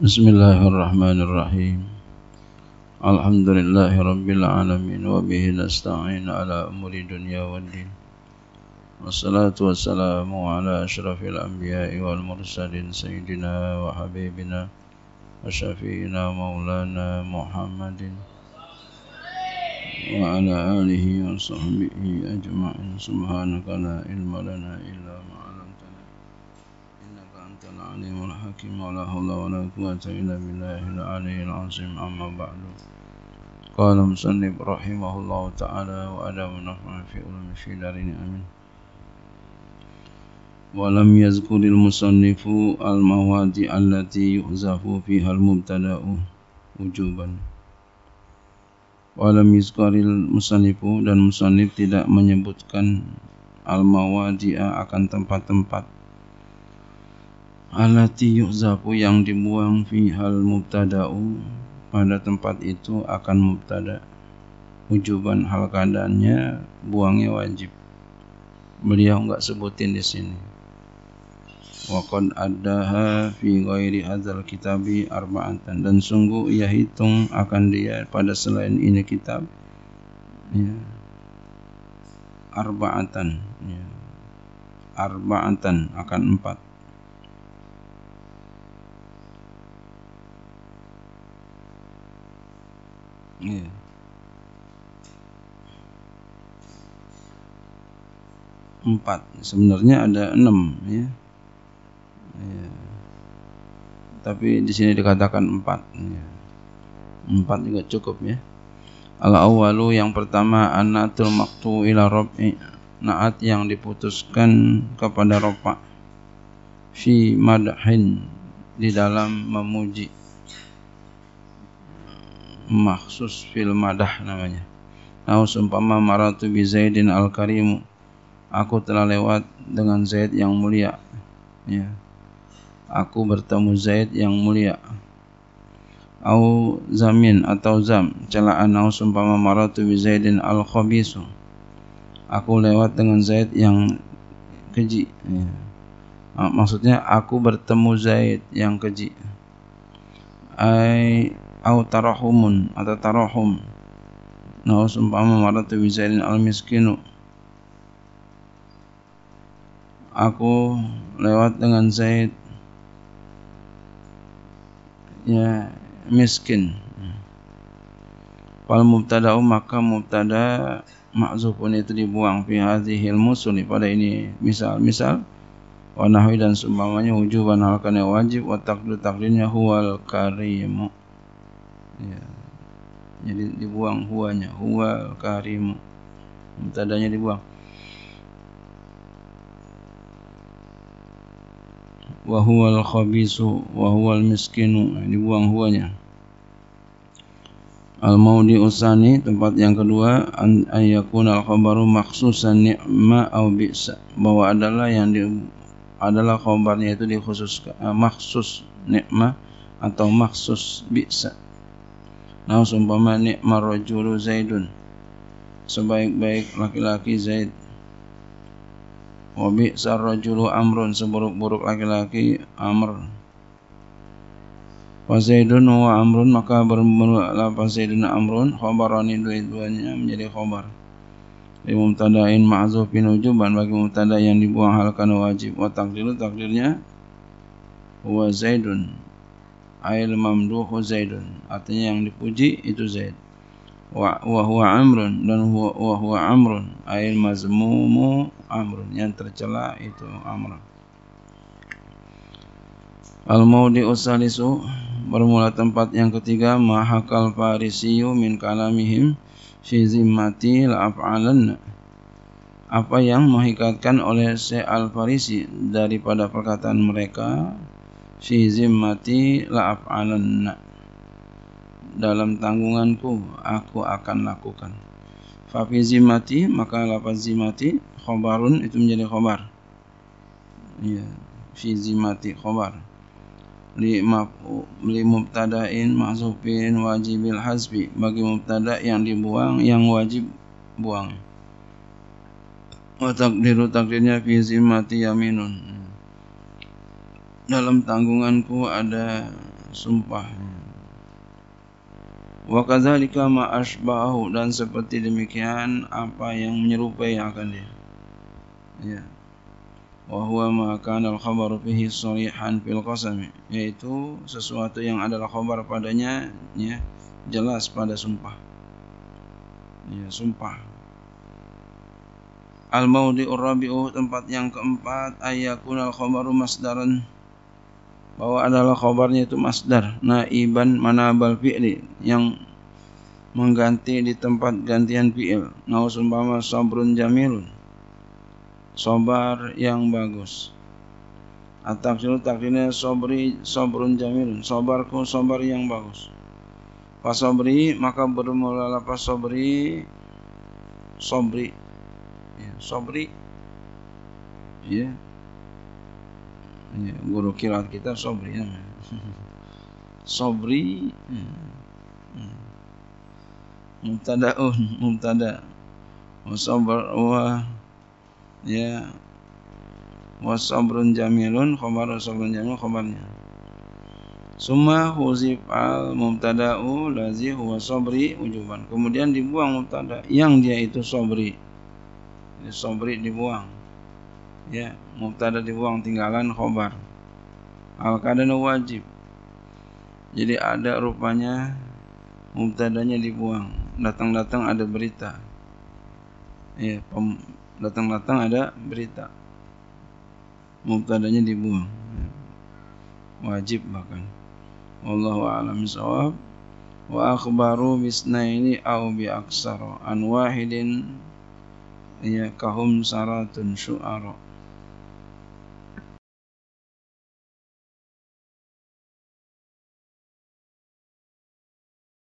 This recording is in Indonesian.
بسم الله الرحمن الرحيم الحمد لله رب العالمين وبه نستعين على أمور الدنيا والدين والصلاة والسلام على أشرف الأنبياء والمرسلين سيدنا وحبيبنا وشفينا مولانا محمد وعلى آله وصحبه أجمعين سبحانك لا علم لنا إلا ما العليم الحكيم ولا حول ولا قوة إلا بالله العلي العظيم أما بعد قال رحمه الله تعالى في في دارين آمين ولم يذكر المصنف المواد التي فيها وجوبا Walam yuzkaril musanifu dan musannif tidak menyebutkan al mawadi'a akan tempat-tempat alati yuzafu yang dibuang hal mubtada'u pada tempat itu akan mubtada ujuban hal keadaannya buangnya wajib beliau nggak sebutin di sini waqad addaha fi ghairi hadzal kitabi arba'atan dan sungguh ia hitung akan dia pada selain ini kitab ya arba'atan ya arba'atan akan empat Empat. Sebenarnya ada enam, ya. ya. Tapi di sini dikatakan empat. Ya. Empat juga cukup ya. Al awalu yang pertama anatul maktu ila robi naat yang diputuskan kepada ropa fi madhin di dalam memuji maksus fil madah namanya Nah sumpama maratu bi Zaidin al Karimu aku telah lewat dengan Zaid yang mulia ya aku bertemu Zaid yang mulia au zamin atau zam celaan au sumpama maratu bi Zaidin al khabisu aku lewat dengan Zaid yang keji ya. Ah, maksudnya aku bertemu Zaid yang keji ai au tarahumun atau tarahum nau sumpama maratu bizailin al miskinu aku lewat dengan Zaid ya miskin wal mubtada'u maka mubtada ma'zufun itu dibuang fi hadhihi musuni pada ini misal-misal wa nahwi dan seumpamanya wujuban hal kana wajib wa taqdu taqdirnya huwal karimu ya jadi dibuang huanya huwa karimu mubtadanya dibuang wa huwal khabisu wa huwal miskinu nah, dibuang huanya al maudi usani tempat yang kedua an ayakun al khabaru maksusan ni'ma au bi'sa bahwa adalah yang di adalah khabarnya itu dikhususkan khusus eh, maksus ni'ma atau maksus bi'sa Nah sumpama nikmar rajulu Zaidun Sebaik-baik laki-laki Zaid Wabi sar rajulu amrun Seburuk-buruk laki-laki Amr Pas Zaidun wa amrun Maka pas Zaidun amrun Khobarani dua-duanya menjadi khobar Di mumtadain ma'azuh bin ujuban Bagi mumtada yang dibuang halkan wajib Wa takdiru takdirnya Wa Zaidun ail mamduhu zaidun artinya yang dipuji itu zaid wa huwa amrun dan wa huwa amrun ail mazmumu amrun yang tercela itu amrun al maudi usalisu bermula tempat yang ketiga mahakal farisiyu min kalamihim fi zimmati la apa yang mengikatkan oleh Syekh Al-Farisi daripada perkataan mereka fi zimmati la'af'alanna dalam tanggunganku aku akan lakukan fa fi zimmati maka lafaz zimmati khobarun itu menjadi khobar ya fi zimmati khobar li li mubtada'in mahzufin wajibil hasbi bagi mubtada yang dibuang yang wajib buang wa takdiru takdirnya fi zimmati yaminun dalam tanggunganku ada sumpah. Wa kadzalika ma asbahu dan seperti demikian apa yang menyerupai akan dia. Ya. Wa huwa ma kana al-khabar fihi sharihan fil qasam yaitu sesuatu yang adalah khabar padanya ya jelas pada sumpah. Ya, sumpah. Al-Maudi'ur Rabi'u tempat yang keempat al khabaru masdaran bahwa adalah kobarnya itu masdar naiban manabal fi'li yang mengganti di tempat gantian fi'il nausumpama sabrun jamilun sobar yang bagus atap sunu takdirnya sobri sobrun jamilun sobarku sobar yang bagus Sobri maka bermula lapas sobri sobri ya, sobri ya Iya, guru kilat kita sobri ya. sobri mubtadaun oh, mubtada wa sabr wa ya wa jamilun khabar sabrun jamilun khabarnya summa huzif al mubtada'u lazi huwa sabri ujuban kemudian dibuang mubtada yang dia itu sobri ya, sobri dibuang ya mubtada dibuang tinggalan khobar al kadanu wajib jadi ada rupanya mubtadanya dibuang datang-datang ada berita ya datang-datang ada berita mubtadanya dibuang wajib bahkan wallahu a'lam bishawab wa akhbaru bisnaini aw bi aksara an wahidin ya kahum saratun syu'ara